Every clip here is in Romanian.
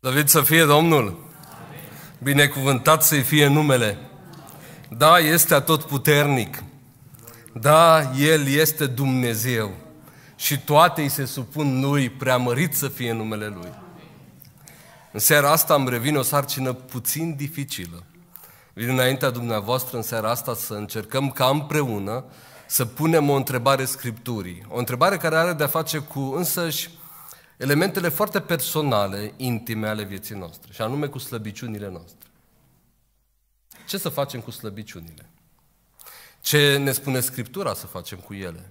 David, să fie Domnul! Binecuvântat să-i fie numele! Da, este atotputernic. Da, El este Dumnezeu. Și toate îi se supun Lui, preamărit să fie numele Lui. În seara asta îmi revin o sarcină puțin dificilă. Vin înaintea dumneavoastră în seara asta să încercăm ca împreună să punem o întrebare Scripturii. O întrebare care are de-a face cu însăși elementele foarte personale, intime ale vieții noastre, și anume cu slăbiciunile noastre. Ce să facem cu slăbiciunile? Ce ne spune Scriptura să facem cu ele?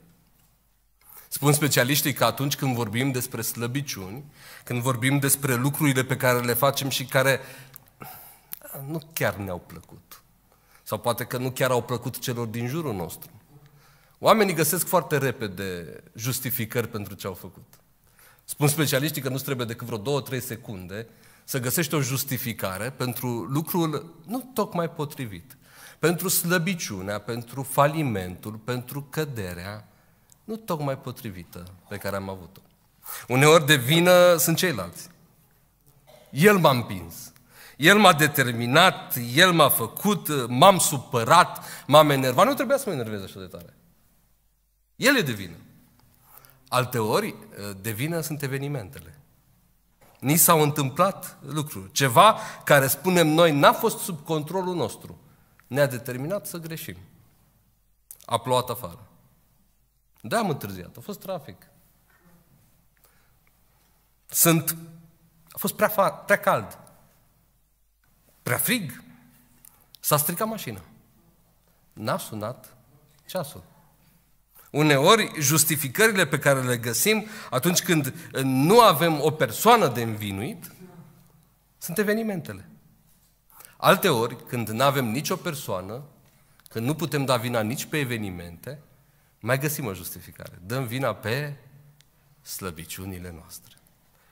Spun specialiștii că atunci când vorbim despre slăbiciuni, când vorbim despre lucrurile pe care le facem și care ah, nu chiar ne-au plăcut, sau poate că nu chiar au plăcut celor din jurul nostru, oamenii găsesc foarte repede justificări pentru ce au făcut. Spun specialiștii că nu trebuie decât vreo două-trei secunde să găsești o justificare pentru lucrul nu tocmai potrivit. Pentru slăbiciunea, pentru falimentul, pentru căderea nu tocmai potrivită pe care am avut-o. Uneori de vină sunt ceilalți. El m-a împins. El m-a determinat, el m-a făcut, m-am supărat, m-am enervat. Nu trebuia să mă enervez așa de tare. El e de vină. Alteori, eh, de vină sunt evenimentele. Ni s-au întâmplat lucruri. Ceva care spunem noi n-a fost sub controlul nostru. Ne-a determinat să greșim. A plouat afară. Da, am întârziat. A fost trafic. Sunt... A fost prea, fa- prea cald. Prea frig. S-a stricat mașina. N-a sunat ceasul. Uneori, justificările pe care le găsim atunci când eh, nu avem o persoană de învinuit, sunt evenimentele. Alteori, când nu avem nicio persoană, când nu putem da vina nici pe evenimente, mai găsim o justificare. Dăm vina pe slăbiciunile noastre.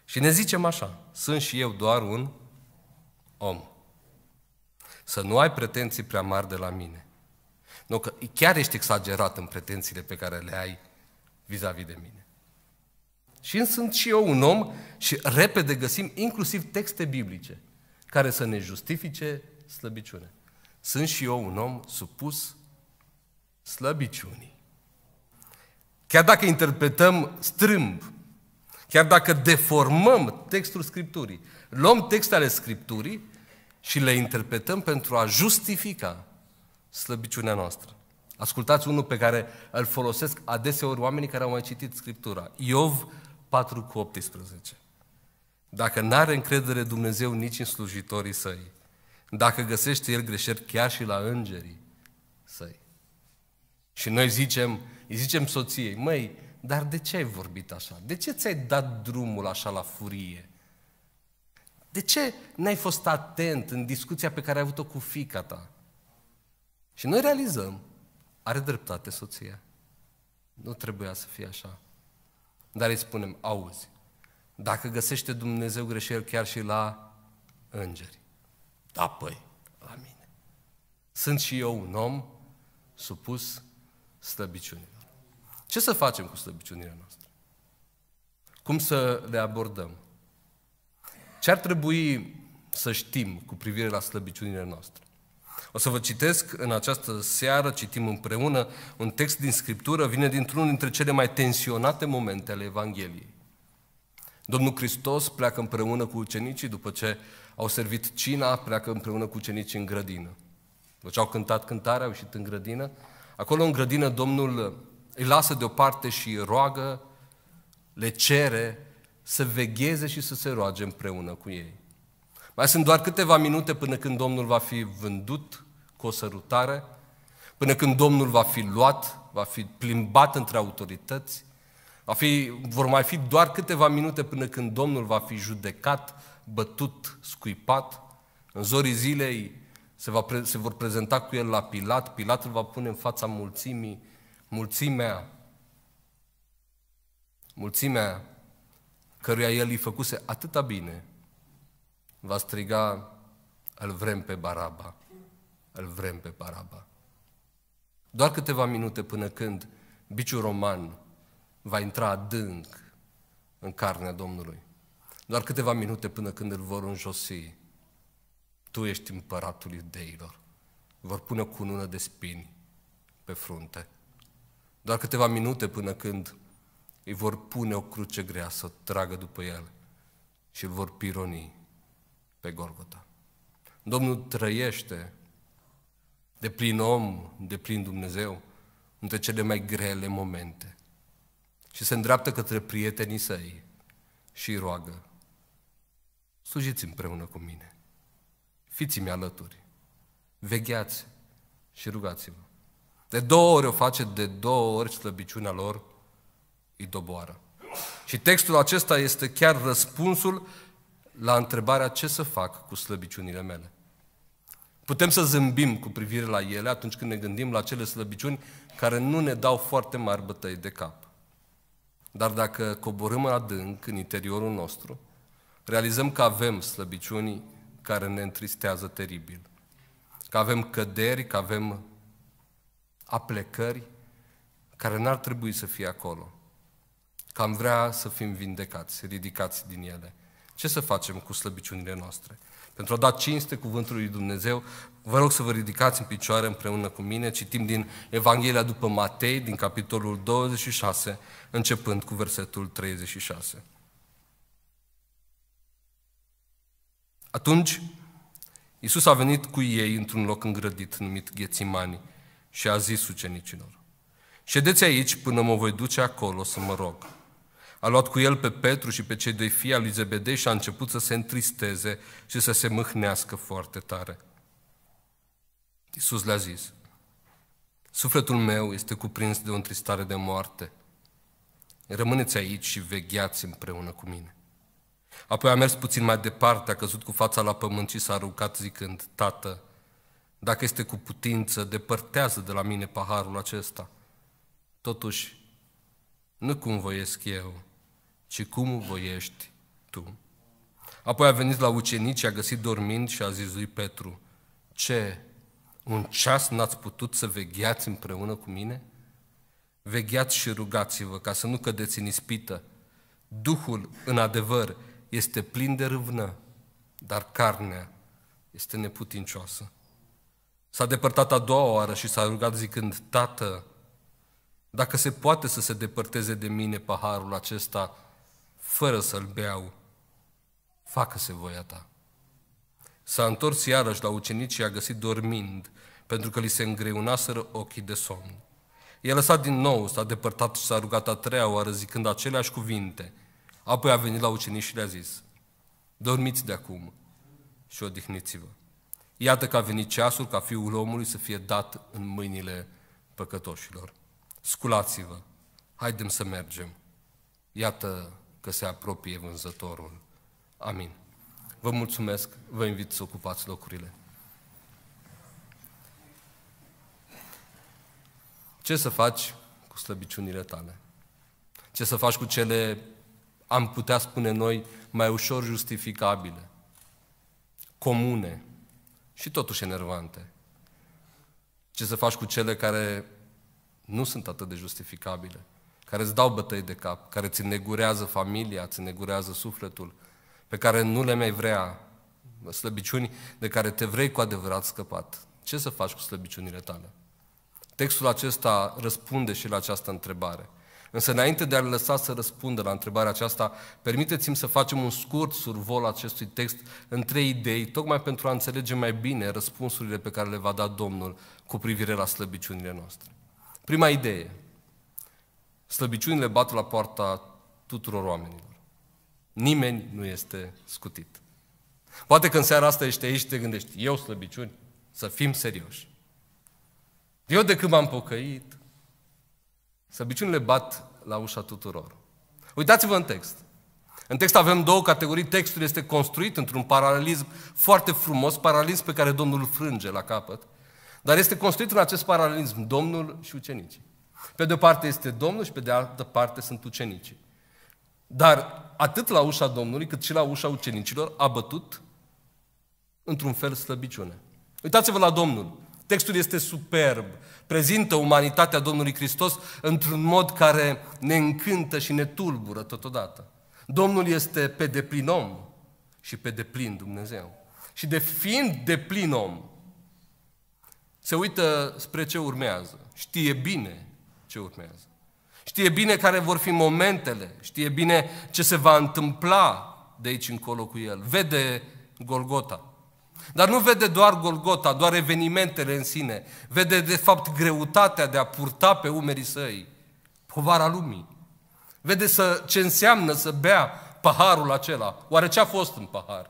Și ne zicem așa, sunt și eu doar un om. Să nu ai pretenții prea mari de la mine. Nu că chiar ești exagerat în pretențiile pe care le ai vis-a-vis de mine. Și sunt și eu un om și repede găsim inclusiv texte biblice care să ne justifice slăbiciune. Sunt și eu un om supus slăbiciunii. Chiar dacă interpretăm strâmb, chiar dacă deformăm textul Scripturii, luăm textele Scripturii și le interpretăm pentru a justifica slăbiciunea noastră. Ascultați unul pe care îl folosesc adeseori oamenii care au mai citit Scriptura. Iov 4 cu 18. Dacă nu are încredere Dumnezeu nici în slujitorii săi, dacă găsește el greșeli chiar și la îngerii săi. Și noi zicem, îi zicem soției, măi, dar de ce ai vorbit așa? De ce ți-ai dat drumul așa la furie? De ce n-ai fost atent în discuția pe care ai avut-o cu fica ta? Și noi realizăm, are dreptate soția. Nu trebuia să fie așa. Dar îi spunem, auzi, dacă găsește Dumnezeu greșeli chiar și la îngeri. Da, păi, la mine. Sunt și eu un om supus slăbiciunilor. Ce să facem cu slăbiciunile noastre? Cum să le abordăm? Ce ar trebui să știm cu privire la slăbiciunile noastre? O să vă citesc în această seară, citim împreună un text din Scriptură, vine dintr-unul dintre cele mai tensionate momente ale Evangheliei. Domnul Hristos pleacă împreună cu ucenicii după ce au servit cina, pleacă împreună cu ucenicii în grădină. După deci ce au cântat cântarea, au ieșit în grădină. Acolo în grădină Domnul uh, îi lasă deoparte și roagă, le cere să vegheze și să se roage împreună cu ei. Mai sunt doar câteva minute până când Domnul va fi vândut, cu o sărutare, până când Domnul va fi luat, va fi plimbat între autorități, va fi, vor mai fi doar câteva minute până când Domnul va fi judecat, bătut, scuipat. În zorii zilei se, va, se vor prezenta cu el la Pilat, Pilat îl va pune în fața mulțimii, mulțimea, mulțimea căruia el îi făcuse atâta bine, va striga, îl vrem pe Baraba îl vrem pe Baraba. Doar câteva minute până când biciul roman va intra adânc în carnea Domnului. Doar câteva minute până când îl vor înjosi. Tu ești împăratul iudeilor. Vor pune o cunună de spini pe frunte. Doar câteva minute până când îi vor pune o cruce grea să o tragă după el și îl vor pironi pe Golgota. Domnul trăiește de plin om, de plin Dumnezeu, între cele mai grele momente. Și se îndreaptă către prietenii săi și îi roagă, slujiți împreună cu mine, fiți-mi alături, vegheați și rugați-vă. De două ori o face, de două ori slăbiciunea lor îi doboară. Și textul acesta este chiar răspunsul la întrebarea ce să fac cu slăbiciunile mele. Putem să zâmbim cu privire la ele atunci când ne gândim la cele slăbiciuni care nu ne dau foarte mari bătăi de cap. Dar dacă coborâm adânc în interiorul nostru, realizăm că avem slăbiciuni care ne întristează teribil. Că avem căderi, că avem aplecări care n-ar trebui să fie acolo. Că am vrea să fim vindecați, ridicați din ele – ce să facem cu slăbiciunile noastre? Pentru a da cinste cuvântului Dumnezeu, vă rog să vă ridicați în picioare împreună cu mine. Citim din Evanghelia după Matei, din capitolul 26, începând cu versetul 36. Atunci, Iisus a venit cu ei într-un loc îngrădit numit Ghețimani și a zis ucenicilor, Ședeți aici până mă voi duce acolo să mă rog. A luat cu el pe Petru și pe cei doi fii al lui Zebedei și a început să se întristeze și să se mâhnească foarte tare. Iisus le-a zis, Sufletul meu este cuprins de o întristare de moarte. Rămâneți aici și vegheați împreună cu mine. Apoi a mers puțin mai departe, a căzut cu fața la pământ și s-a rugat zicând, Tată, dacă este cu putință, depărtează de la mine paharul acesta. Totuși, nu cum voiesc eu, ci cum voiești tu. Apoi a venit la ucenici, a găsit dormind și a zis lui Petru, ce, un ceas n-ați putut să vegheați împreună cu mine? Vegheați și rugați-vă ca să nu cădeți în ispită. Duhul, în adevăr, este plin de râvnă, dar carnea este neputincioasă. S-a depărtat a doua oară și s-a rugat zicând, Tată, dacă se poate să se depărteze de mine paharul acesta, fără să-l beau, facă-se voia ta. S-a întors iarăși la ucenici și a găsit dormind, pentru că li se îngreunaseră ochii de somn. I-a lăsat din nou, s-a depărtat și s-a rugat a treia oară, zicând aceleași cuvinte. Apoi a venit la ucenici și le-a zis, dormiți de acum și odihniți-vă. Iată că a venit ceasul ca fiul omului să fie dat în mâinile păcătoșilor. Sculați-vă, haidem să mergem. Iată că se apropie vânzătorul. Amin. Vă mulțumesc, vă invit să ocupați locurile. Ce să faci cu slăbiciunile tale? Ce să faci cu cele, am putea spune noi, mai ușor justificabile, comune și totuși enervante? Ce să faci cu cele care nu sunt atât de justificabile? care îți dau bătăi de cap, care ți negurează familia, ți negurează sufletul, pe care nu le mai vrea, slăbiciuni de care te vrei cu adevărat scăpat. Ce să faci cu slăbiciunile tale? Textul acesta răspunde și la această întrebare. Însă înainte de a-l lăsa să răspundă la întrebarea aceasta, permiteți-mi să facem un scurt survol acestui text în trei idei, tocmai pentru a înțelege mai bine răspunsurile pe care le va da Domnul cu privire la slăbiciunile noastre. Prima idee – Slăbiciunile bat la poarta tuturor oamenilor. Nimeni nu este scutit. Poate că în seara asta ești aici și te gândești, eu slăbiciuni, să fim serioși. Eu de când m-am pocăit, slăbiciunile bat la ușa tuturor. Uitați-vă în text. În text avem două categorii. Textul este construit într-un paralelism foarte frumos, paralelism pe care Domnul îl frânge la capăt, dar este construit în acest paralelism Domnul și ucenicii. Pe de o parte este Domnul și pe de altă parte sunt ucenicii. Dar atât la ușa Domnului cât și la ușa ucenicilor a bătut într-un fel slăbiciune. Uitați-vă la Domnul. Textul este superb. Prezintă umanitatea Domnului Hristos într-un mod care ne încântă și ne tulbură totodată. Domnul este pe deplin om și pe deplin Dumnezeu. Și de fiind deplin om, se uită spre ce urmează. Știe bine ce urmează. Știe bine care vor fi momentele, știe bine ce se va întâmpla de aici încolo cu el. Vede Golgota. Dar nu vede doar Golgota, doar evenimentele în sine. Vede, de fapt, greutatea de a purta pe umerii săi povara lumii. Vede să, ce înseamnă să bea paharul acela. Oare ce a fost în pahar?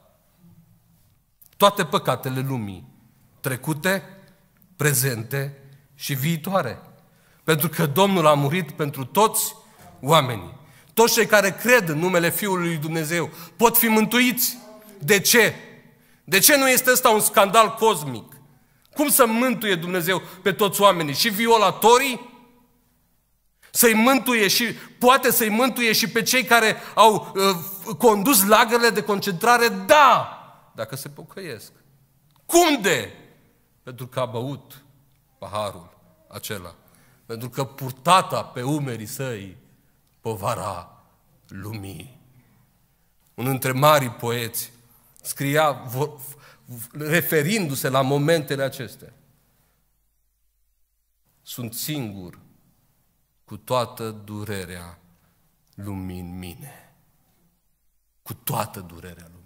Toate păcatele lumii, trecute, prezente și viitoare. Pentru că Domnul a murit pentru toți oamenii. Toți cei care cred în numele Fiului lui Dumnezeu pot fi mântuiți. De ce? De ce nu este ăsta un scandal cosmic? Cum să mântuie Dumnezeu pe toți oamenii? Și violatorii? Să-i mântuie și poate să-i mântuie și pe cei care au uh, condus lagările de concentrare? Da! Dacă se pocăiesc. Cum de? Pentru că a băut paharul acela pentru că purtata pe umerii săi povara lumii. Unul dintre mari poeți scria referindu-se la momentele acestea. Sunt singur cu toată durerea lumii în mine. Cu toată durerea lumii.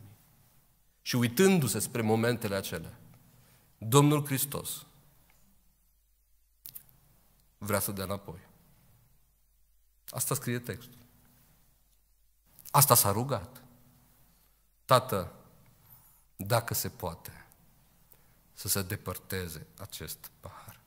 Și uitându-se spre momentele acelea, Domnul Hristos vrea să dea înapoi. Asta scrie textul. Asta s-a rugat. Tată, dacă se poate, să se depărteze acest pahar.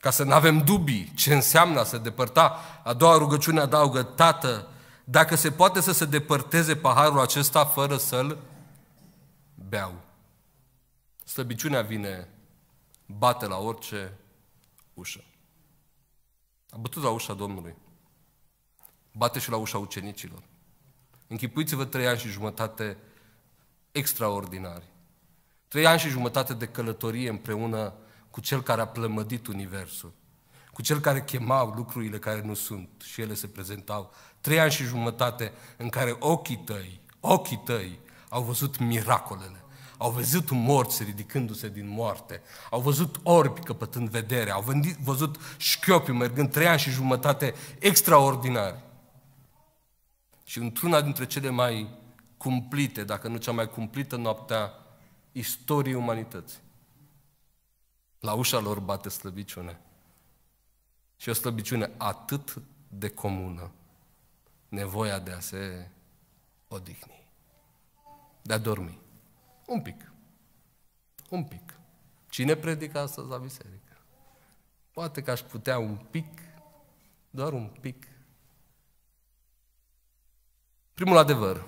Ca să nu avem dubii ce înseamnă a se depărta, a doua rugăciune adaugă, Tată, dacă se poate să se depărteze paharul acesta fără să-l beau. Slăbiciunea vine bate la orice ușă. A bătut la ușa Domnului. Bate și la ușa ucenicilor. Închipuiți-vă trei ani și jumătate extraordinari. Trei ani și jumătate de călătorie împreună cu cel care a plămădit Universul, cu cel care chemau lucrurile care nu sunt și ele se prezentau. Trei ani și jumătate în care ochii tăi, ochii tăi au văzut miracolele au văzut morți ridicându-se din moarte, au văzut orbi căpătând vedere, au văzut șchiopii mergând trei ani și jumătate extraordinari. Și într-una dintre cele mai cumplite, dacă nu cea mai cumplită noaptea istoriei umanității, la ușa lor bate slăbiciune. Și o slăbiciune atât de comună, nevoia de a se odihni, de a dormi. Un pic. Un pic. Cine predică astăzi la biserică? Poate că aș putea un pic, doar un pic. Primul adevăr.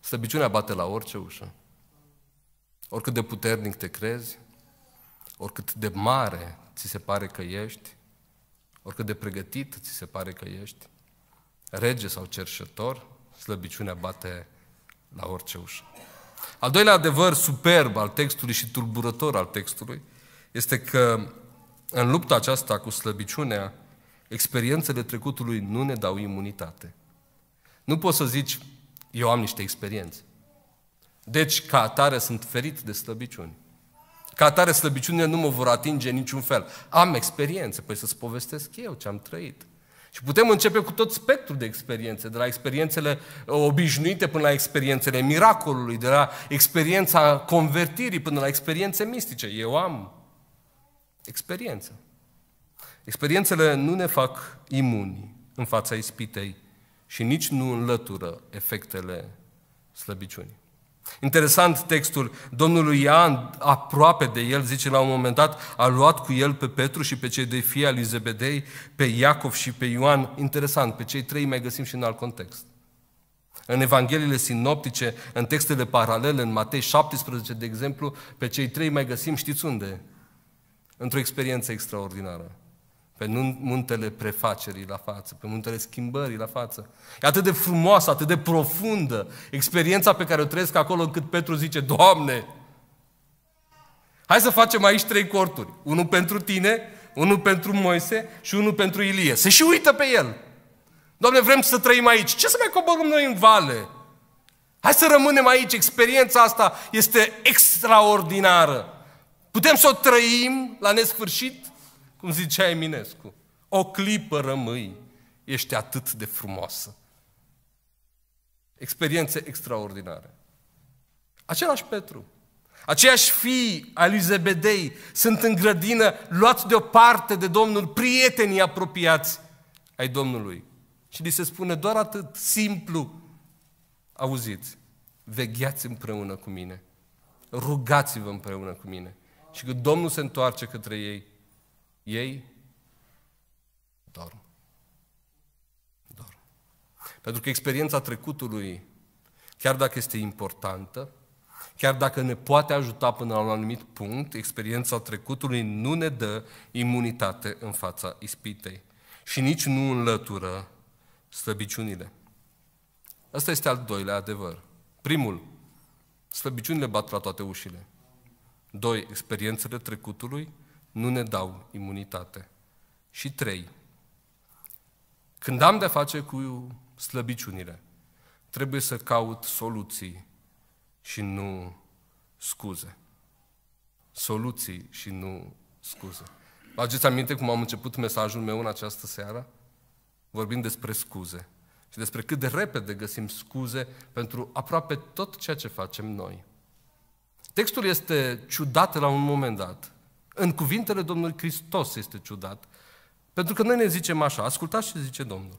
Slăbiciunea bate la orice ușă. Oricât de puternic te crezi, oricât de mare ți se pare că ești, oricât de pregătit ți se pare că ești, rege sau cerșător, slăbiciunea bate la orice ușă. Al doilea adevăr superb al textului și tulburător al textului este că în lupta aceasta cu slăbiciunea, experiențele trecutului nu ne dau imunitate. Nu poți să zici, eu am niște experiențe. Deci, ca atare, sunt ferit de slăbiciuni. Ca atare, slăbiciunile nu mă vor atinge niciun fel. Am experiențe, păi să-ți povestesc eu ce am trăit. Și putem începe cu tot spectrul de experiențe, de la experiențele uh, obișnuite până la experiențele miracolului, de la experiența convertirii până la experiențe mistice. Eu am experiență. Experiențele nu ne fac imuni în fața ispitei și nici nu înlătură efectele slăbiciunii. Interesant textul, Domnul Ian, aproape de el, zice la un moment dat, a luat cu el pe Petru și pe cei doi fii al Izebedei, pe Iacov și pe Ioan. Interesant, pe cei trei mai găsim și în alt context. În Evangheliile sinoptice, în textele paralele, în Matei 17, de exemplu, pe cei trei mai găsim, știți unde? Într-o experiență extraordinară pe muntele prefacerii la față, pe muntele schimbării la față. E atât de frumoasă, atât de profundă experiența pe care o trăiesc acolo încât Petru zice, Doamne, hai să facem aici trei corturi. Unul pentru tine, unul pentru Moise și unul pentru Ilie. Se și uită pe el. Doamne, vrem să trăim aici. Ce să mai coborâm noi în vale? Hai să rămânem aici. Experiența asta este extraordinară. Putem să o trăim la nesfârșit cum zicea Eminescu, o clipă rămâi, ești atât de frumoasă. Experiențe extraordinare. Același Petru, aceiași fii al lui Zebedei sunt în grădină, luați deoparte de Domnul, prietenii apropiați ai Domnului. Și li se spune doar atât, simplu, auziți, vegheați împreună cu mine, rugați-vă împreună cu mine. Și când Domnul se întoarce către ei, ei dorm. Dorm. Pentru că experiența trecutului, chiar dacă este importantă, chiar dacă ne poate ajuta până la un anumit punct, experiența trecutului nu ne dă imunitate în fața ispitei și nici nu înlătură slăbiciunile. Asta este al doilea adevăr. Primul, slăbiciunile bat la toate ușile. Doi, experiențele trecutului nu ne dau imunitate. Și trei, când am de-a face cu slăbiciunile, trebuie să caut soluții și nu scuze. Soluții și nu scuze. Vă ageți aminte cum am început mesajul meu în această seară? Vorbim despre scuze și despre cât de repede găsim scuze pentru aproape tot ceea ce facem noi. Textul este ciudat la un moment dat. În cuvintele Domnului Hristos este ciudat, pentru că noi ne zicem așa, ascultați ce zice Domnul.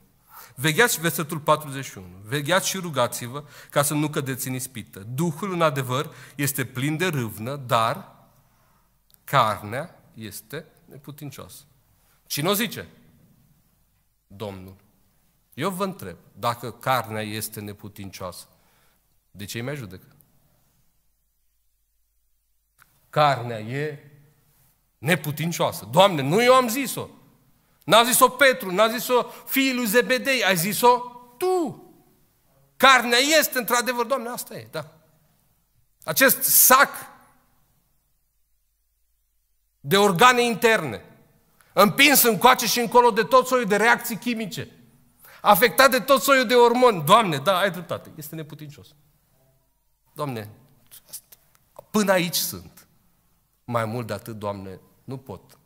Vegheați versetul 41, vegheați și rugați-vă ca să nu cădeți în ispită. Duhul, în adevăr, este plin de râvnă, dar carnea este neputincioasă. Cine o zice? Domnul. Eu vă întreb, dacă carnea este neputincioasă, de ce îi mai judecă? Carnea e neputincioasă. Doamne, nu eu am zis-o. N-a zis-o Petru, n-a zis-o fiul lui Zebedei, ai zis-o tu. Carnea este într-adevăr, Doamne, asta e, da. Acest sac de organe interne, împins încoace și încolo de tot soiul de reacții chimice, afectat de tot soiul de ormoni. Doamne, da, ai dreptate, este neputincios. Doamne, până aici sunt. Mai mult de atât, Doamne, nu pot.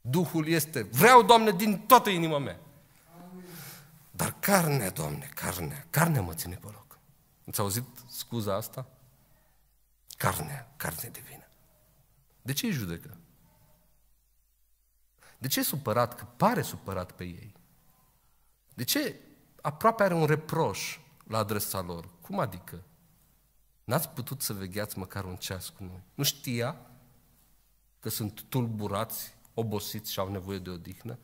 Duhul este, vreau, Doamne, din toată inima mea. Dar carnea, Doamne, carnea, carnea mă ține pe loc. Ați auzit scuza asta? Carnea, carne divină. De ce îi judecă? De ce e supărat? Că pare supărat pe ei. De ce aproape are un reproș la adresa lor? Cum adică? N-ați putut să vegheați măcar un ceas cu noi. Nu știa că sunt tulburați, obosiți și au nevoie de odihnă,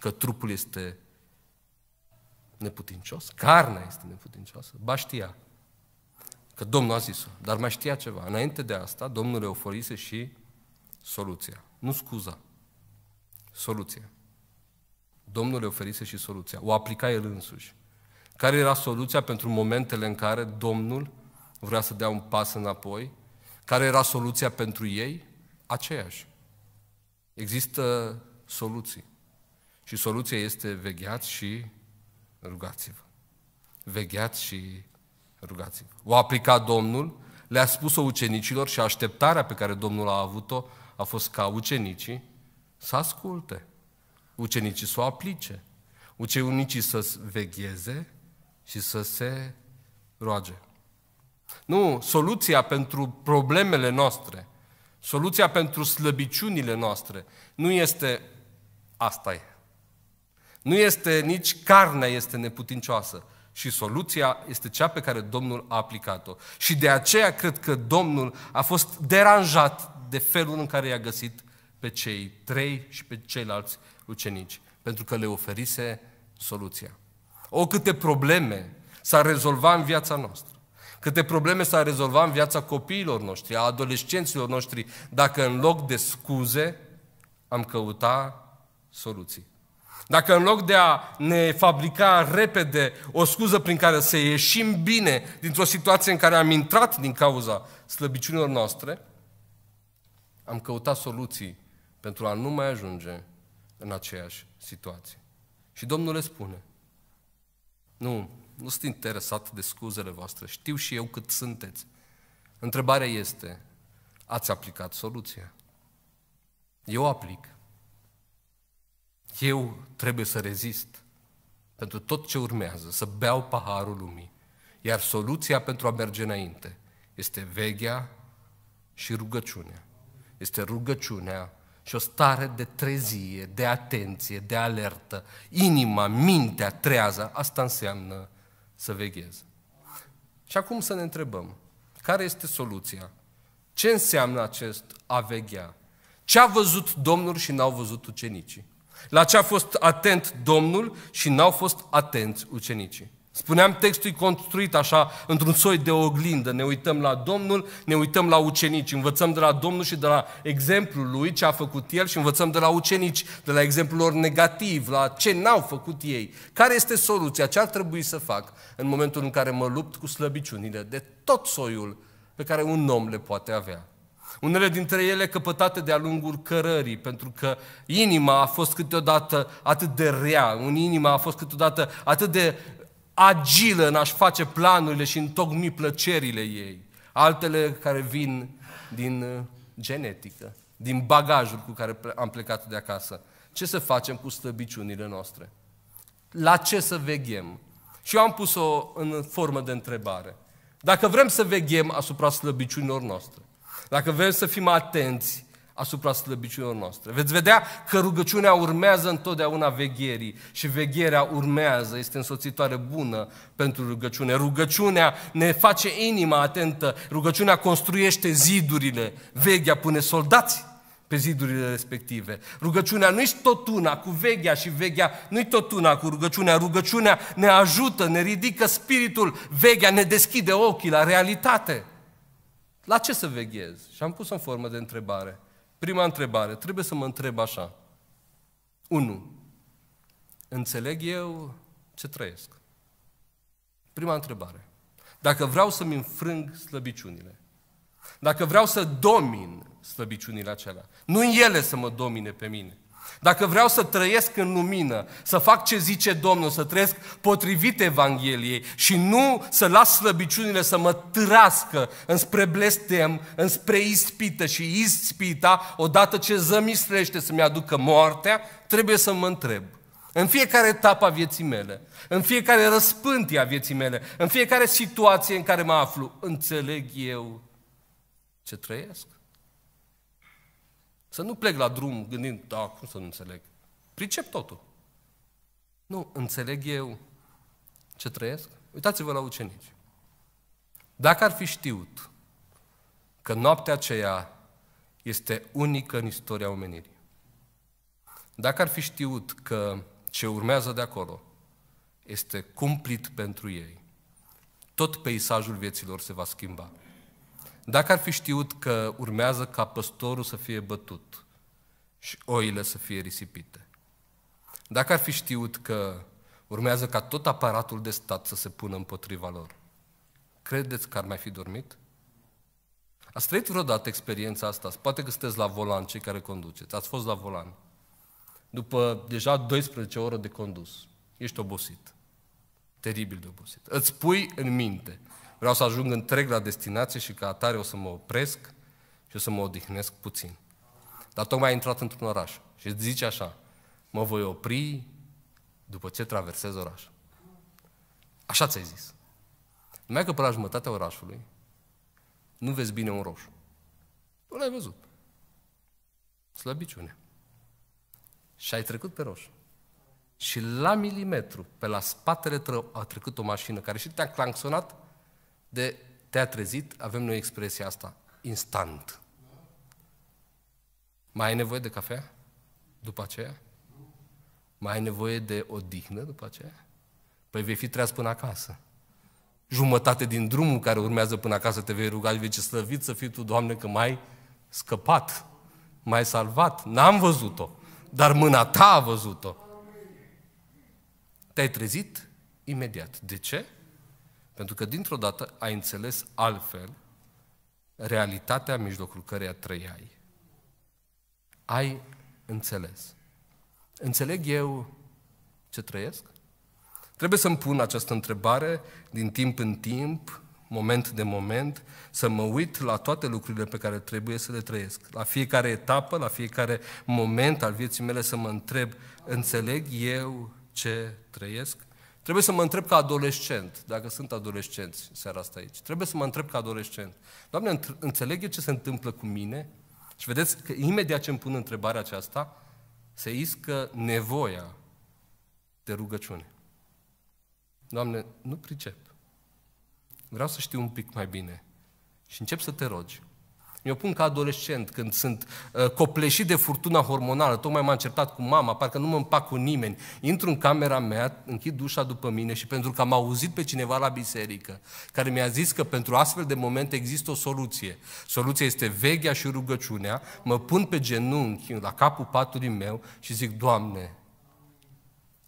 că trupul este neputincios, carnea este neputincioasă, ba știa că Domnul a zis-o, dar mai știa ceva. Înainte de asta, Domnul le oferise și soluția, nu scuza, soluția. Domnul le oferise și soluția, o aplica el însuși. Care era soluția pentru momentele în care Domnul vrea să dea un pas înapoi? Care era soluția pentru ei? aceeași. Există soluții. Și soluția este vegheați și rugați-vă. Vegheați și rugați-vă. O aplica Domnul, le-a spus-o ucenicilor și așteptarea pe care Domnul a avut-o a fost ca ucenicii să asculte, ucenicii să o aplice, ucenicii să vegheze și să se roage. Nu, soluția pentru problemele noastre Soluția pentru slăbiciunile noastre nu este asta e. Nu este nici carnea este neputincioasă, și soluția este cea pe care Domnul a aplicat-o. Și de aceea cred că Domnul a fost deranjat de felul în care i-a găsit pe cei trei și pe ceilalți ucenici, pentru că le oferise soluția. O câte probleme s-ar rezolva în viața noastră Câte probleme s-ar rezolva în viața copiilor noștri, a adolescenților noștri, dacă în loc de scuze am căuta soluții. Dacă în loc de a ne fabrica repede o scuză prin care să ieșim bine dintr-o situație în care am intrat din cauza slăbiciunilor noastre, am căutat soluții pentru a nu mai ajunge în aceeași situație. Și Domnul le spune, nu nu sunt interesat de scuzele voastre. Știu și eu cât sunteți. Întrebarea este, ați aplicat soluția? Eu aplic. Eu trebuie să rezist pentru tot ce urmează, să beau paharul lumii. Iar soluția pentru a merge înainte este vegea și rugăciunea. Este rugăciunea și o stare de trezie, de atenție, de alertă. Inima, mintea trează, asta înseamnă să veghez. Și acum să ne întrebăm, care este soluția? Ce înseamnă acest a veghea? Ce a văzut Domnul și n-au văzut ucenicii? La ce a fost atent Domnul și n-au fost atenți ucenicii? Spuneam, textul e construit așa, într-un soi de oglindă. Ne uităm la Domnul, ne uităm la ucenici, învățăm de la Domnul și de la exemplul lui, ce a făcut el și învățăm de la ucenici, de la exemplul lor negativ, la ce n-au făcut ei. Care este soluția? Ce ar trebui să fac în momentul în care mă lupt cu slăbiciunile de tot soiul pe care un om le poate avea? Unele dintre ele căpătate de-a lungul cărării, pentru că inima a fost câteodată atât de rea, un inima a fost câteodată atât de agilă în a-și face planurile și întocmi plăcerile ei. Altele care vin din uh, genetică, din bagajul cu care am plecat de acasă. Ce să facem cu stăbiciunile noastre? La ce să veghem? Și eu am pus-o în formă de întrebare. Dacă vrem să veghem asupra slăbiciunilor noastre, dacă vrem să fim atenți asupra slăbiciunilor noastre. Veți vedea că rugăciunea urmează întotdeauna vegherii și vegherea urmează, este însoțitoare bună pentru rugăciune. Rugăciunea ne face inima atentă, rugăciunea construiește zidurile, veghea pune soldați pe zidurile respective. Rugăciunea nu este tot una cu veghea și veghea nu e tot una cu rugăciunea. Rugăciunea ne ajută, ne ridică spiritul, veghea ne deschide ochii la realitate. La ce să veghezi? Și am pus în formă de întrebare. Prima întrebare, trebuie să mă întreb așa. 1. Înțeleg eu ce trăiesc? Prima întrebare. Dacă vreau să-mi înfrâng slăbiciunile, dacă vreau să domin slăbiciunile acelea, nu în ele să mă domine pe mine, dacă vreau să trăiesc în lumină, să fac ce zice Domnul, să trăiesc potrivit Evangheliei și nu să las slăbiciunile să mă târască înspre blestem, înspre ispită și ispita, odată ce zămislește să-mi aducă moartea, trebuie să mă întreb. În fiecare etapă a vieții mele, în fiecare răspântie a vieții mele, în fiecare situație în care mă aflu, înțeleg eu ce trăiesc? Să nu plec la drum gândind, da, cum să nu înțeleg? Pricep totul. Nu, înțeleg eu ce trăiesc? Uitați-vă la ucenici. Dacă ar fi știut că noaptea aceea este unică în istoria omenirii, dacă ar fi știut că ce urmează de acolo este cumplit pentru ei, tot peisajul vieților se va schimba. Dacă ar fi știut că urmează ca păstorul să fie bătut și oile să fie risipite, dacă ar fi știut că urmează ca tot aparatul de stat să se pună împotriva lor, credeți că ar mai fi dormit? Ați trăit vreodată experiența asta? Poate că sunteți la volan, cei care conduceți. Ați fost la volan. După deja 12 ore de condus, ești obosit. Teribil de obosit. Îți pui în minte Vreau să ajung întreg la destinație și ca atare o să mă opresc și o să mă odihnesc puțin. Dar tocmai a intrat într-un oraș și zice așa, mă voi opri după ce traversez oraș. Așa ți-ai zis. Numai că pe la jumătatea orașului nu vezi bine un roșu. Nu l-ai văzut. Slăbiciune. Și ai trecut pe roșu. Și la milimetru, pe la spatele tău, a trecut o mașină care și te-a clanxonat de te-a trezit, avem noi expresia asta, instant. Mai ai nevoie de cafea după aceea? Mai ai nevoie de odihnă după aceea? Păi vei fi treaz până acasă. Jumătate din drumul care urmează până acasă te vei ruga, vei ce slăvit să fii tu, Doamne, că mai scăpat, mai salvat. N-am văzut-o, dar mâna ta a văzut-o. Te-ai trezit imediat. De ce? Pentru că dintr-o dată ai înțeles altfel realitatea în mijlocul căreia trăiai. Ai înțeles. Înțeleg eu ce trăiesc? Trebuie să-mi pun această întrebare din timp în timp, moment de moment, să mă uit la toate lucrurile pe care trebuie să le trăiesc. La fiecare etapă, la fiecare moment al vieții mele să mă întreb, înțeleg eu ce trăiesc? Trebuie să mă întreb ca adolescent, dacă sunt adolescenți seara asta aici, trebuie să mă întreb ca adolescent, Doamne, înțeleg eu ce se întâmplă cu mine? Și vedeți că imediat ce îmi pun întrebarea aceasta, se iscă nevoia de rugăciune. Doamne, nu pricep. Vreau să știu un pic mai bine. Și încep să te rogi. Eu pun ca adolescent, când sunt uh, copleșit de furtuna hormonală, tocmai m-am certat cu mama, parcă nu mă împac cu nimeni, intru în camera mea, închid ușa după mine și pentru că am auzit pe cineva la biserică, care mi-a zis că pentru astfel de momente există o soluție. Soluția este veghea și rugăciunea, mă pun pe genunchi la capul patului meu și zic, Doamne,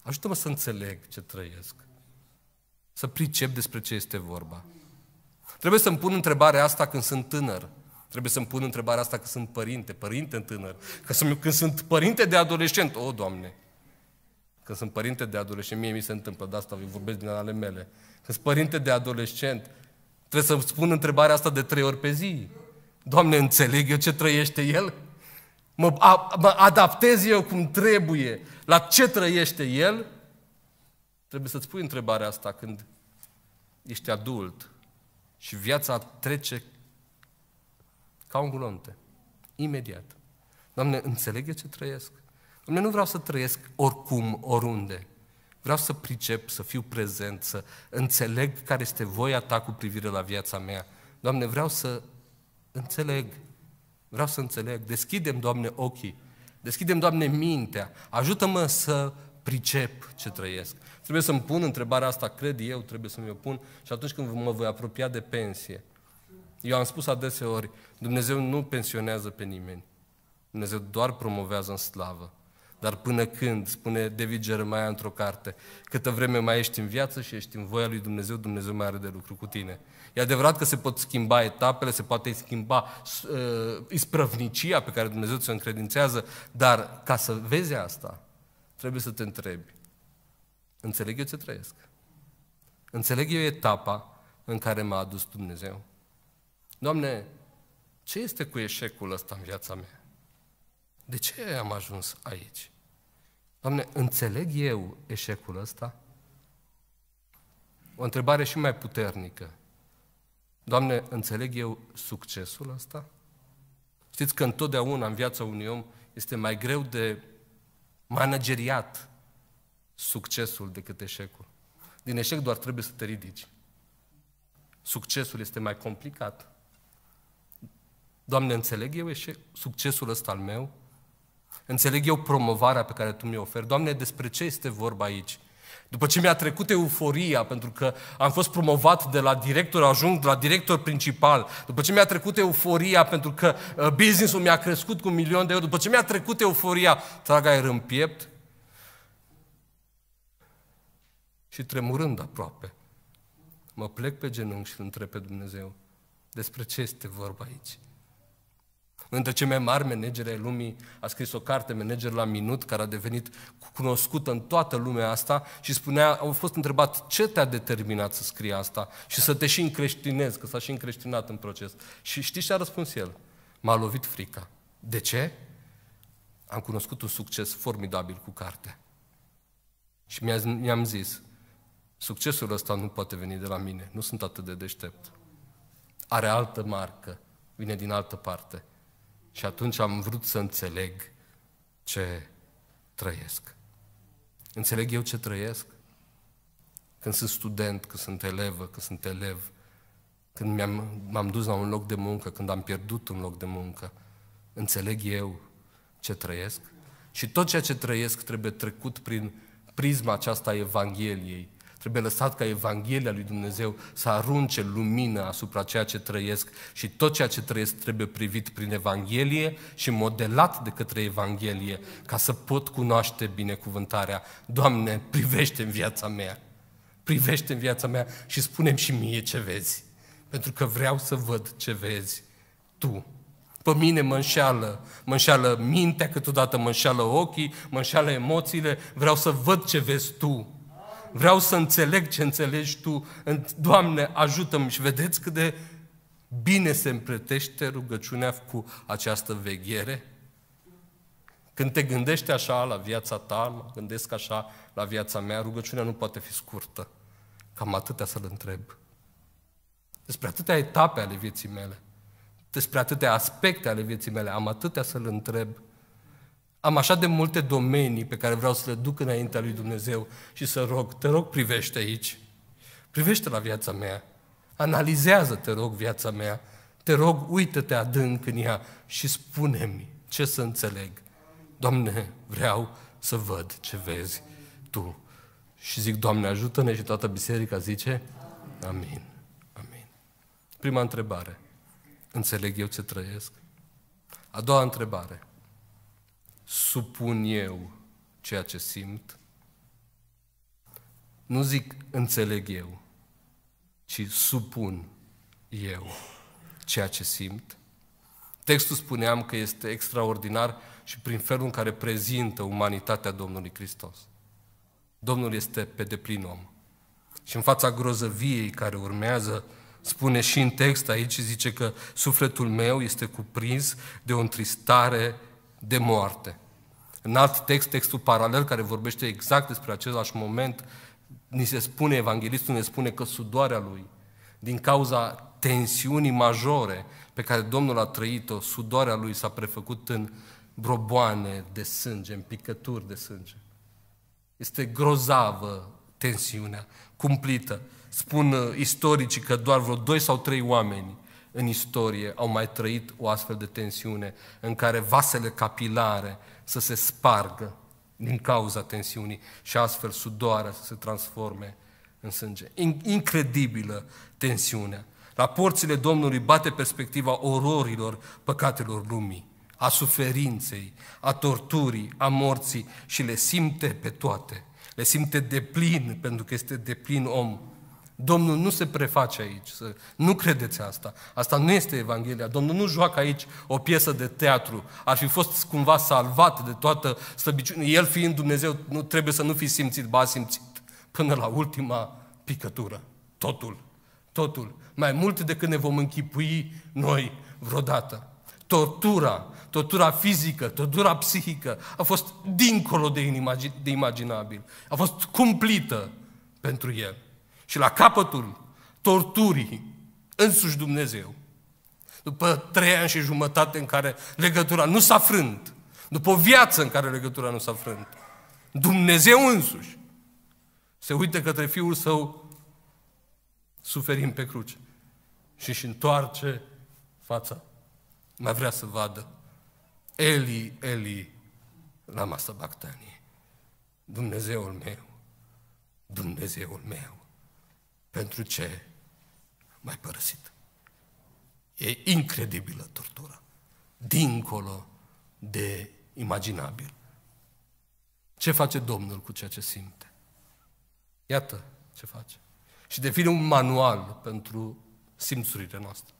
ajută-mă să înțeleg ce trăiesc, să pricep despre ce este vorba. Trebuie să-mi pun întrebarea asta când sunt tânăr, Trebuie să-mi pun întrebarea asta că sunt părinte, părinte în tânăr. Că sunt, când sunt părinte de adolescent, o, Doamne, când sunt părinte de adolescent, mie mi se întâmplă, de asta vorbesc din ale mele. Când sunt părinte de adolescent, trebuie să-mi spun întrebarea asta de trei ori pe zi. Doamne, înțeleg eu ce trăiește el? Mă, a, mă adaptez eu cum trebuie la ce trăiește el? Trebuie să-ți pui întrebarea asta când ești adult și viața trece ca un glonte. Imediat. Doamne, înțelege ce trăiesc? Doamne, nu vreau să trăiesc oricum, oriunde. Vreau să pricep, să fiu prezent, să înțeleg care este voia Ta cu privire la viața mea. Doamne, vreau să înțeleg. Vreau să înțeleg. Deschidem, Doamne, ochii. Deschidem, Doamne, mintea. Ajută-mă să pricep ce trăiesc. Trebuie să-mi pun întrebarea asta, cred eu, trebuie să-mi o pun și atunci când mă voi apropia de pensie, eu am spus adeseori, Dumnezeu nu pensionează pe nimeni. Dumnezeu doar promovează în slavă. Dar până când, spune David Jeremiah într-o carte, câtă vreme mai ești în viață și ești în voia lui Dumnezeu, Dumnezeu mai are de lucru cu tine. E adevărat că se pot schimba etapele, se poate schimba uh, isprăvnicia pe care Dumnezeu ți-o încredințează, dar ca să vezi asta, trebuie să te întrebi. Înțeleg eu ce trăiesc? Înțeleg eu etapa în care m-a adus Dumnezeu? Doamne, ce este cu eșecul ăsta în viața mea? De ce am ajuns aici? Doamne, înțeleg eu eșecul ăsta? O întrebare și mai puternică. Doamne, înțeleg eu succesul ăsta? Știți că întotdeauna în viața unui om este mai greu de manageriat succesul decât eșecul. Din eșec doar trebuie să te ridici. Succesul este mai complicat. Doamne, înțeleg eu succesul ăsta al meu? Înțeleg eu promovarea pe care Tu mi-o oferi? Doamne, despre ce este vorba aici? După ce mi-a trecut euforia, pentru că am fost promovat de la director, ajung la director principal, după ce mi-a trecut euforia, pentru că uh, business-ul mi-a crescut cu un milion de euro, după ce mi-a trecut euforia, trag aer în piept și tremurând aproape, mă plec pe genunchi și îl întreb pe Dumnezeu, despre ce este vorba aici? Între cei mai mari manageri ai lumii a scris o carte, Manager la Minut, care a devenit cunoscută în toată lumea asta și spunea, au fost întrebat ce te-a determinat să scrii asta și să te și încreștinezi, că s-a și încreștinat în proces. Și știți ce a răspuns el? M-a lovit frica. De ce? Am cunoscut un succes formidabil cu carte. Și mi-am zis, succesul ăsta nu poate veni de la mine, nu sunt atât de deștept. Are altă marcă, vine din altă parte. Și atunci am vrut să înțeleg ce trăiesc. Înțeleg eu ce trăiesc? Când sunt student, când sunt elevă, când sunt elev, când mi-am, m-am dus la un loc de muncă, când am pierdut un loc de muncă, înțeleg eu ce trăiesc? Și tot ceea ce trăiesc trebuie trecut prin prisma aceasta a Evangheliei, Trebuie lăsat ca Evanghelia lui Dumnezeu să arunce lumină asupra ceea ce trăiesc și tot ceea ce trăiesc trebuie privit prin Evanghelie și modelat de către Evanghelie ca să pot cunoaște binecuvântarea. Doamne, privește în viața mea, privește în viața mea și spunem și mie ce vezi, pentru că vreau să văd ce vezi Tu. Pe mine mă înșeală, mă înșeală mintea, câteodată mă înșeală ochii, mă înșeală emoțiile, vreau să văd ce vezi tu vreau să înțeleg ce înțelegi Tu, Doamne, ajută-mi și vedeți cât de bine se împletește rugăciunea cu această veghere? Când te gândești așa la viața ta, mă gândesc așa la viața mea, rugăciunea nu poate fi scurtă. Cam atâtea să-L întreb. Despre atâtea etape ale vieții mele, despre atâtea aspecte ale vieții mele, am atâtea să-L întreb. Am așa de multe domenii pe care vreau să le duc înaintea lui Dumnezeu și să rog, te rog, privește aici. Privește la viața mea. Analizează, te rog, viața mea. Te rog, uită-te adânc în ea și spune-mi ce să înțeleg. Doamne, vreau să văd ce vezi Tu. Și zic, Doamne, ajută-ne și toată biserica zice, Amin. Amin. Prima întrebare. Înțeleg eu ce trăiesc? A doua întrebare supun eu ceea ce simt, nu zic înțeleg eu, ci supun eu ceea ce simt. Textul spuneam că este extraordinar și prin felul în care prezintă umanitatea Domnului Hristos. Domnul este pe deplin om. Și în fața grozăviei care urmează, spune și în text aici, zice că sufletul meu este cuprins de o întristare de moarte. În alt text, textul paralel care vorbește exact despre același moment, ni se spune, evanghelistul ne spune că sudoarea lui, din cauza tensiunii majore pe care Domnul a trăit-o, sudoarea lui s-a prefăcut în broboane de sânge, în picături de sânge. Este grozavă tensiunea, cumplită. Spun uh, istoricii că doar vreo doi sau trei oameni în istorie au mai trăit o astfel de tensiune în care vasele capilare să se spargă din cauza tensiunii și astfel sudoarea să se transforme în sânge. Incredibilă tensiunea. La porțile Domnului bate perspectiva ororilor păcatelor lumii, a suferinței, a torturii, a morții și le simte pe toate. Le simte de plin, pentru că este de plin om Domnul nu se preface aici, să nu credeți asta. Asta nu este Evanghelia. Domnul nu joacă aici o piesă de teatru. Ar fi fost cumva salvat de toată slăbiciunea. El fiind Dumnezeu, nu trebuie să nu fi simțit, ba simțit până la ultima picătură. Totul, totul. Mai mult decât ne vom închipui noi vreodată. Tortura, tortura fizică, tortura psihică a fost dincolo de, inimagin- de imaginabil. A fost cumplită pentru el și la capătul torturii însuși Dumnezeu, după trei ani și jumătate în care legătura nu s-a frânt, după o viață în care legătura nu s-a frânt, Dumnezeu însuși se uită către Fiul Său suferind pe cruce și își întoarce fața. Mai vrea să vadă Eli, Eli, la masă Bactanie. Dumnezeul meu, Dumnezeul meu, pentru ce mai ai părăsit. E incredibilă tortura, dincolo de imaginabil. Ce face Domnul cu ceea ce simte? Iată ce face. Și devine un manual pentru simțurile noastre,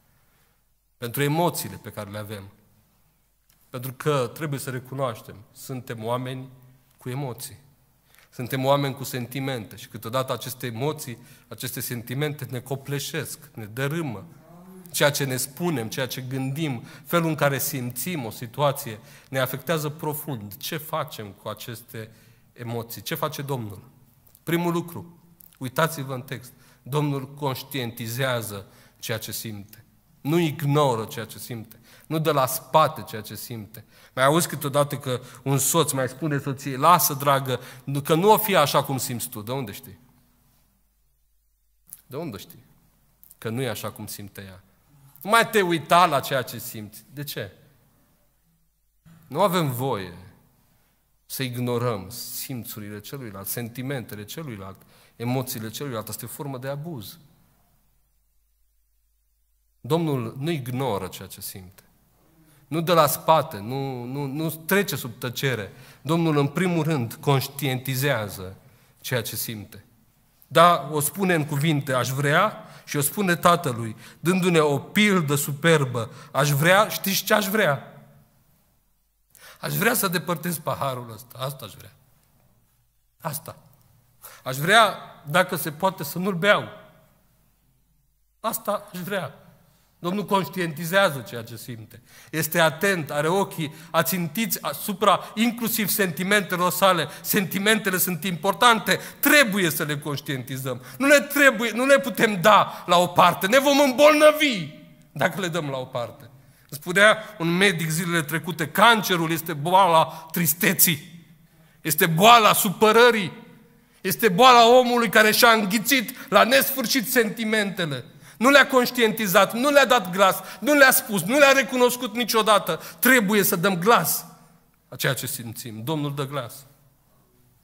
pentru emoțiile pe care le avem. Pentru că trebuie să recunoaștem, suntem oameni cu emoții. Suntem oameni cu sentimente și câteodată aceste emoții, aceste sentimente ne copleșesc, ne dărâmă. Ceea ce ne spunem, ceea ce gândim, felul în care simțim o situație, ne afectează profund. Ce facem cu aceste emoții? Ce face Domnul? Primul lucru, uitați-vă în text, Domnul conștientizează ceea ce simte. Nu ignoră ceea ce simte. Nu dă la spate ceea ce simte. Mai auzi câteodată că un soț mai spune soției, lasă, dragă, că nu o fi așa cum simți tu. De unde știi? De unde știi? Că nu e așa cum simte ea. Nu mai te uita la ceea ce simți. De ce? Nu avem voie să ignorăm simțurile celuilalt, sentimentele celuilalt, emoțiile celuilalt. Asta e o formă de abuz. Domnul nu ignoră ceea ce simte. Nu de la spate, nu, nu, nu trece sub tăcere. Domnul, în primul rând, conștientizează ceea ce simte. Da, o spune în cuvinte, aș vrea, și o spune tatălui, dându-ne o pildă superbă, aș vrea, știți ce aș vrea? Aș vrea să depărtez paharul ăsta, asta aș vrea. Asta. Aș vrea, dacă se poate, să nu-l beau. Asta aș vrea. Domnul conștientizează ceea ce simte. Este atent, are ochii ațintiți asupra inclusiv sentimentelor sale. Sentimentele sunt importante, trebuie să le conștientizăm. Nu le, trebuie, nu le putem da la o parte, ne vom îmbolnăvi dacă le dăm la o parte. Spunea un medic zilele trecute, cancerul este boala tristeții, este boala supărării, este boala omului care și-a înghițit la nesfârșit sentimentele nu le-a conștientizat, nu le-a dat glas, nu le-a spus, nu le-a recunoscut niciodată. Trebuie să dăm glas a ceea ce simțim. Domnul dă glas.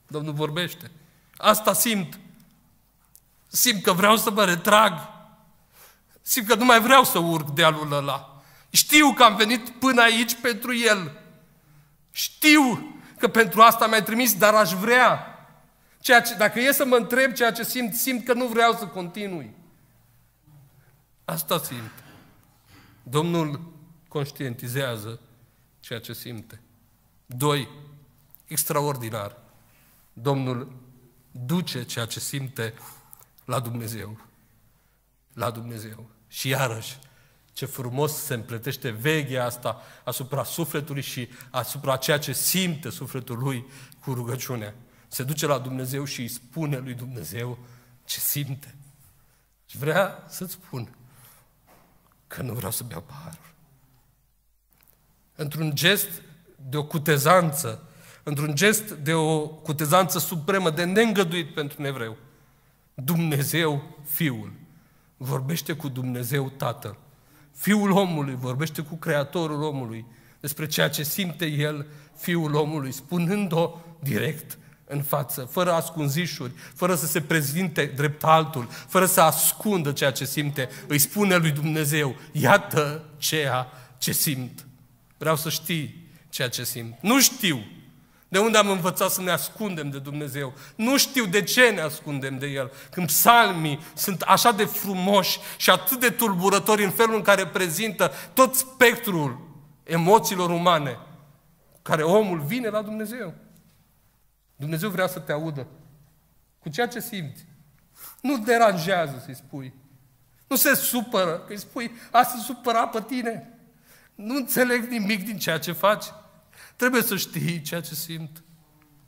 Domnul vorbește. Asta simt. Simt că vreau să mă retrag. Simt că nu mai vreau să urc dealul ăla. Știu că am venit până aici pentru el. Știu că pentru asta mi-ai trimis, dar aș vrea. Ceea ce, dacă e să mă întreb ceea ce simt, simt că nu vreau să continui. Asta simt. Domnul conștientizează ceea ce simte. Doi, extraordinar. Domnul duce ceea ce simte la Dumnezeu. La Dumnezeu. Și iarăși, ce frumos se împletește veghea asta asupra sufletului și asupra ceea ce simte sufletul lui cu rugăciunea. Se duce la Dumnezeu și îi spune lui Dumnezeu ce simte. Și vrea să-ți spun că nu vreau să beau paharul. Într-un gest de o cutezanță, într-un gest de o cutezanță supremă, de neîngăduit pentru un evreu, Dumnezeu Fiul vorbește cu Dumnezeu Tatăl. Fiul omului vorbește cu Creatorul omului despre ceea ce simte el, Fiul omului, spunând-o direct în față, fără ascunzișuri, fără să se prezinte drept altul, fără să ascundă ceea ce simte, îi spune lui Dumnezeu, iată ceea ce simt. Vreau să știi ceea ce simt. Nu știu de unde am învățat să ne ascundem de Dumnezeu. Nu știu de ce ne ascundem de El. Când psalmii sunt așa de frumoși și atât de tulburători în felul în care prezintă tot spectrul emoțiilor umane care omul vine la Dumnezeu. Dumnezeu vrea să te audă cu ceea ce simți. Nu deranjează să-i spui. Nu se supără că îi spui, a se supăra pe tine. Nu înțeleg nimic din ceea ce faci. Trebuie să știi ceea ce simt.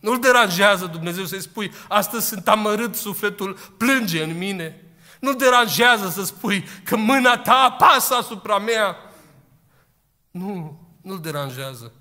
Nu-l deranjează Dumnezeu să-i spui, astăzi sunt amărât, sufletul plânge în mine. Nu deranjează să spui că mâna ta apasă asupra mea. Nu, nu-l deranjează.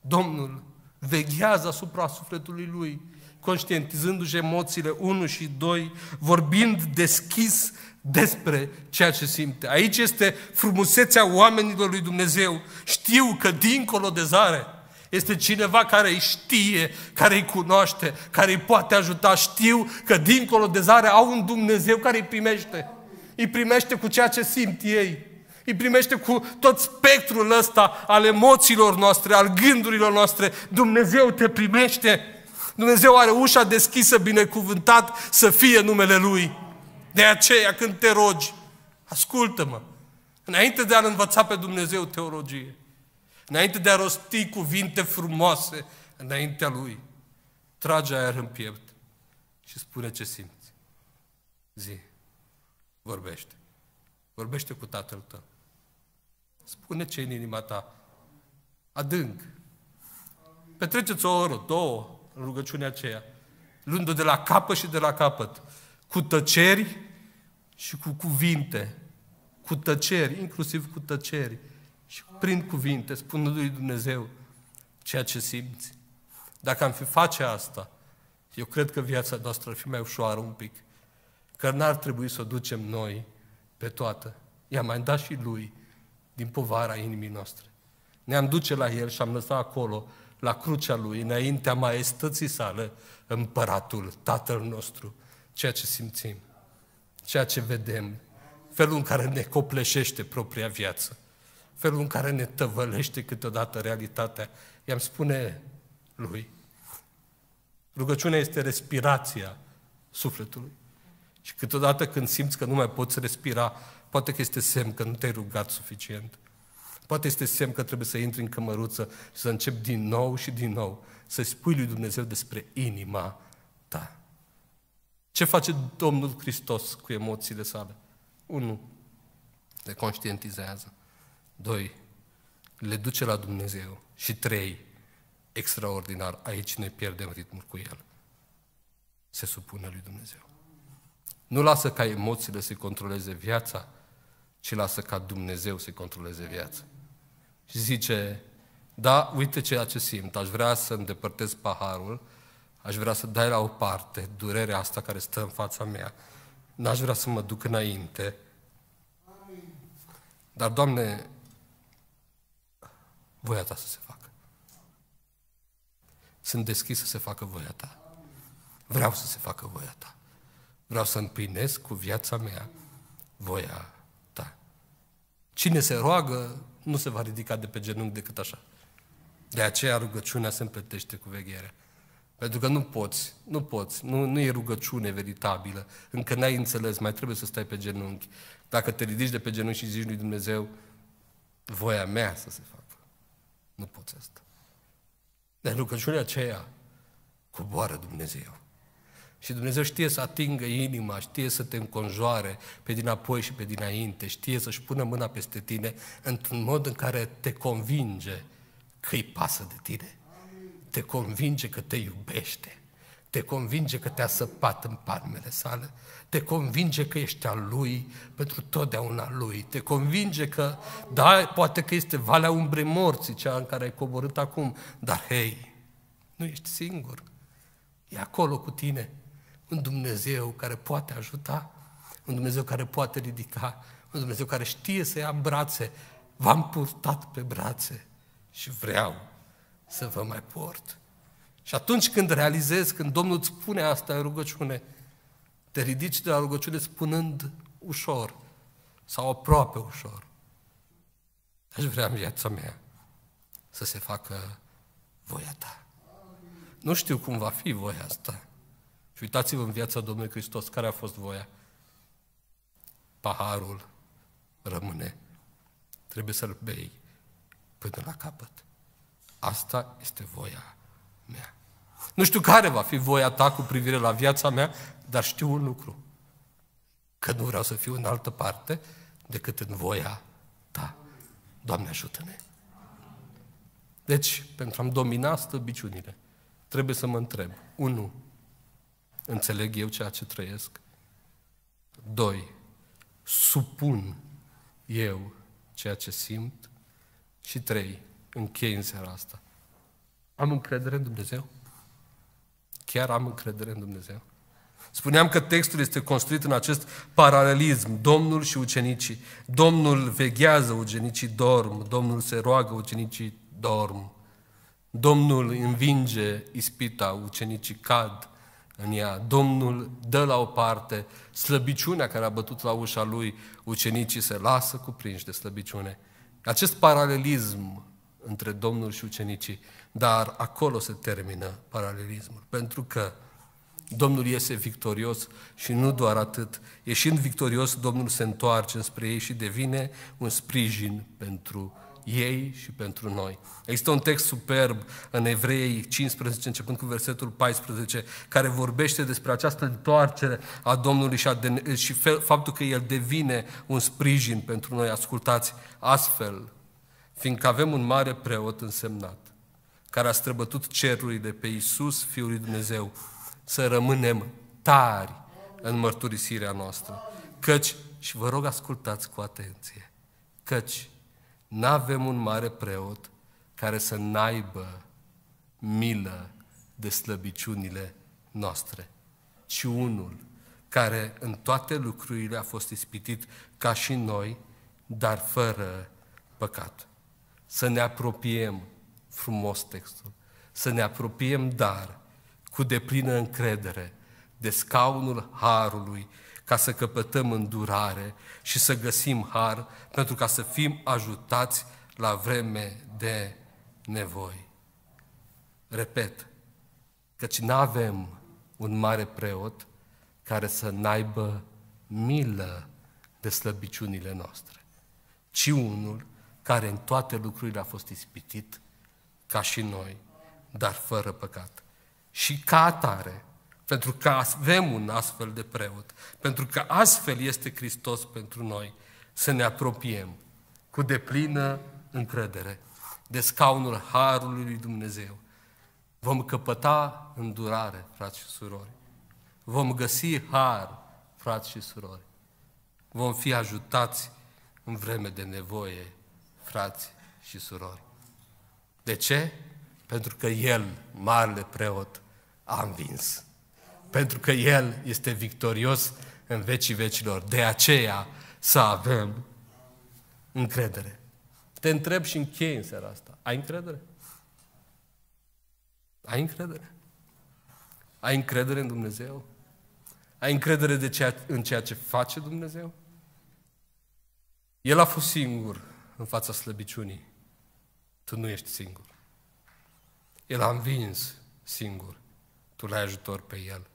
Domnul veghează asupra sufletului lui, conștientizându-și emoțiile 1 și 2, vorbind deschis despre ceea ce simte. Aici este frumusețea oamenilor lui Dumnezeu. Știu că dincolo de zare este cineva care îi știe, care îi cunoaște, care îi poate ajuta. Știu că dincolo de zare au un Dumnezeu care îi primește. Îi primește cu ceea ce simt ei. Îi primește cu tot spectrul ăsta al emoțiilor noastre, al gândurilor noastre. Dumnezeu te primește. Dumnezeu are ușa deschisă, binecuvântat să fie numele Lui. De aceea, când te rogi, ascultă-mă. Înainte de a-L învăța pe Dumnezeu teologie, înainte de a rosti cuvinte frumoase înaintea Lui, trage aer în piept și spune ce simți. Zi, vorbește. Vorbește cu tatăl tău. Spune ce în inima ta. Adânc. Petreceți o oră, două, în rugăciunea aceea. Luându de la capăt și de la capăt. Cu tăceri și cu cuvinte. Cu tăceri, inclusiv cu tăceri. Și prin cuvinte, spunând lui Dumnezeu ceea ce simți. Dacă am fi face asta, eu cred că viața noastră ar fi mai ușoară un pic. Că n-ar trebui să o ducem noi pe toată. I-am mai dat și lui din povara inimii noastre. Ne-am duce la El și am lăsat acolo, la crucea Lui, înaintea maestății sale, împăratul, Tatăl nostru, ceea ce simțim, ceea ce vedem, felul în care ne copleșește propria viață, felul în care ne tăvălește câteodată realitatea. I-am spune Lui, rugăciunea este respirația sufletului. Și câteodată când simți că nu mai poți respira, Poate că este semn că nu te-ai rugat suficient. Poate este semn că trebuie să intri în cămăruță și să începi din nou și din nou să spui lui Dumnezeu despre inima ta. Ce face Domnul Hristos cu emoțiile sale? Unu, Le conștientizează. Doi, Le duce la Dumnezeu. Și trei, Extraordinar, aici ne pierdem ritmul cu El. Se supune lui Dumnezeu. Nu lasă ca emoțiile să controleze viața, ci lasă ca Dumnezeu să-i controleze viața. Și zice, da, uite ceea ce simt, aș vrea să îndepărtez paharul, aș vrea să dai la o parte durerea asta care stă în fața mea, n-aș vrea să mă duc înainte. Dar, Doamne, voia Ta să se facă. Sunt deschis să se facă voia Ta. Vreau să se facă voia Ta. Vreau să împlinesc cu viața mea voia Cine se roagă nu se va ridica de pe genunchi decât așa. De aceea rugăciunea se împletește cu vegherea. Pentru că nu poți, nu poți, nu, nu e rugăciune veritabilă, încă n-ai înțeles, mai trebuie să stai pe genunchi. Dacă te ridici de pe genunchi și zici lui Dumnezeu, voia mea să se facă. Nu poți asta. De rugăciunea aceea coboară Dumnezeu. Și Dumnezeu știe să atingă inima, știe să te înconjoare pe dinapoi și pe dinainte, știe să-și pună mâna peste tine într-un mod în care te convinge că îi pasă de tine. Te convinge că te iubește. Te convinge că te-a săpat în palmele sale. Te convinge că ești al lui pentru totdeauna lui. Te convinge că, da, poate că este valea umbrei morții, cea în care ai coborât acum, dar hei, nu ești singur. E acolo cu tine un Dumnezeu care poate ajuta, un Dumnezeu care poate ridica, un Dumnezeu care știe să ia în brațe. V-am purtat pe brațe și vreau să vă mai port. Și atunci când realizezi, când Domnul îți spune asta în rugăciune, te ridici de la rugăciune spunând ușor sau aproape ușor. Aș vrea în viața mea să se facă voia ta. Nu știu cum va fi voia asta. Și uitați-vă în viața Domnului Hristos, care a fost voia? Paharul rămâne. Trebuie să-l bei până la capăt. Asta este voia mea. Nu știu care va fi voia ta cu privire la viața mea, dar știu un lucru. Că nu vreau să fiu în altă parte decât în voia ta. Doamne ajută-ne! Deci, pentru a-mi domina stăbiciunile, trebuie să mă întreb. Unu, Înțeleg eu ceea ce trăiesc? Doi, supun eu ceea ce simt? Și trei, închei în seara asta. Am încredere în Dumnezeu? Chiar am încredere în Dumnezeu? Spuneam că textul este construit în acest paralelism, Domnul și ucenicii. Domnul veghează, ucenicii dorm, Domnul se roagă, ucenicii dorm. Domnul învinge ispita, ucenicii cad în ea. Domnul dă la o parte slăbiciunea care a bătut la ușa lui, ucenicii se lasă cuprinși de slăbiciune. Acest paralelism între Domnul și ucenicii, dar acolo se termină paralelismul, pentru că Domnul iese victorios și nu doar atât. Ieșind victorios, Domnul se întoarce înspre ei și devine un sprijin pentru ei și pentru noi. Există un text superb în Evrei 15, începând cu versetul 14, care vorbește despre această întoarcere a Domnului și, a de, și fel, faptul că El devine un sprijin pentru noi. Ascultați astfel, fiindcă avem un mare preot însemnat, care a străbătut de pe Iisus, Fiul lui Dumnezeu, să rămânem tari în mărturisirea noastră. Căci, și vă rog ascultați cu atenție, căci nu avem un mare preot care să naibă milă de slăbiciunile noastre, ci unul care în toate lucrurile a fost ispitit ca și noi, dar fără păcat. Să ne apropiem frumos textul, să ne apropiem dar cu deplină încredere de scaunul harului ca să căpătăm îndurare și să găsim har pentru ca să fim ajutați la vreme de nevoi. Repet, căci nu avem un mare preot care să naibă milă de slăbiciunile noastre, ci unul care în toate lucrurile a fost ispitit ca și noi, dar fără păcat. Și ca atare, pentru că avem un astfel de preot, pentru că astfel este Hristos pentru noi, să ne apropiem cu deplină încredere de scaunul Harului lui Dumnezeu. Vom căpăta îndurare, frați și surori. Vom găsi har, frați și surori. Vom fi ajutați în vreme de nevoie, frați și surori. De ce? Pentru că El, Marele Preot, a învins pentru că El este victorios în vecii vecilor. De aceea să avem încredere. Te întreb și închei în seara asta. Ai încredere? Ai încredere? Ai încredere în Dumnezeu? Ai încredere de ceea, în ceea ce face Dumnezeu? El a fost singur în fața slăbiciunii. Tu nu ești singur. El a învins singur. Tu l-ai ajutor pe El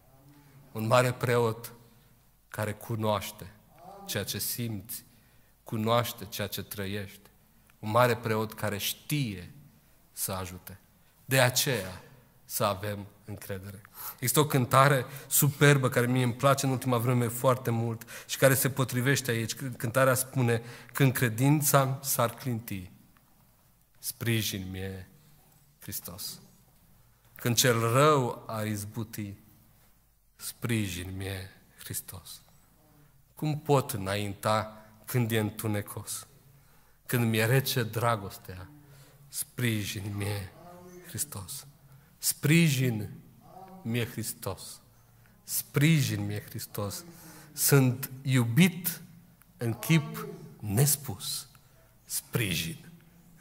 un mare preot care cunoaște ceea ce simți, cunoaște ceea ce trăiești, un mare preot care știe să ajute. De aceea să avem încredere. Există o cântare superbă care mie îmi place în ultima vreme foarte mult și care se potrivește aici. Cântarea spune, când credința s-ar clinti, sprijin mie Hristos. Când cel rău ar izbuti, sprijin mie, Hristos. Cum pot înainta când e întunecos? Când mi-e rece dragostea, sprijin mie, Hristos. Sprijin mie, Hristos. Sprijin mie, Hristos. Sunt iubit în chip nespus. Sprijin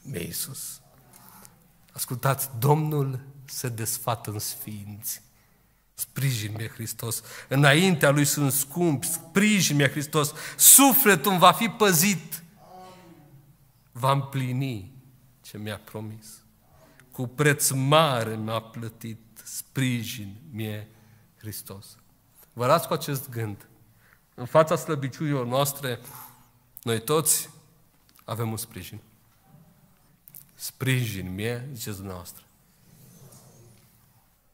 mie, Iisus. Ascultați, Domnul se desfată în sfinți Sprijin mi Hristos. Înaintea Lui sunt scump. Sprijin mi Hristos. Sufletul va fi păzit. Va împlini ce mi-a promis. Cu preț mare mi-a plătit. Sprijin mie Hristos. Vă las cu acest gând. În fața slăbiciunilor noastre, noi toți avem un sprijin. Sprijin mie, ziceți dumneavoastră.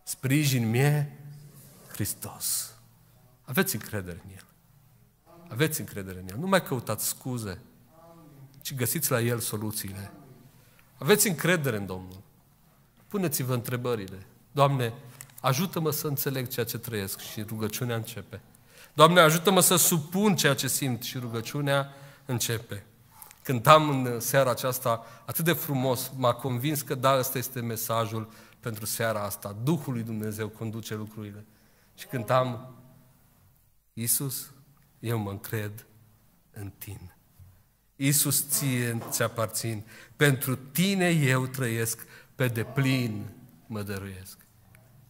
Sprijin mie Hristos. Aveți încredere în El. Aveți încredere în El. Nu mai căutați scuze, ci găsiți la El soluțiile. Aveți încredere în Domnul. Puneți-vă întrebările. Doamne, ajută-mă să înțeleg ceea ce trăiesc și rugăciunea începe. Doamne, ajută-mă să supun ceea ce simt și rugăciunea începe. Cântam în seara aceasta atât de frumos, m-a convins că da, ăsta este mesajul pentru seara asta. Duhul lui Dumnezeu conduce lucrurile. Și cântam, Iisus, eu mă încred în tine. Iisus, ție ți aparțin. Pentru tine eu trăiesc, pe deplin mă dăruiesc.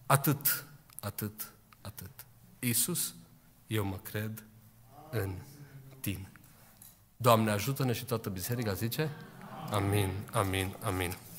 Atât, atât, atât. Iisus, eu mă cred în tine. Doamne, ajută-ne și toată biserica, zice? Amin, amin, amin.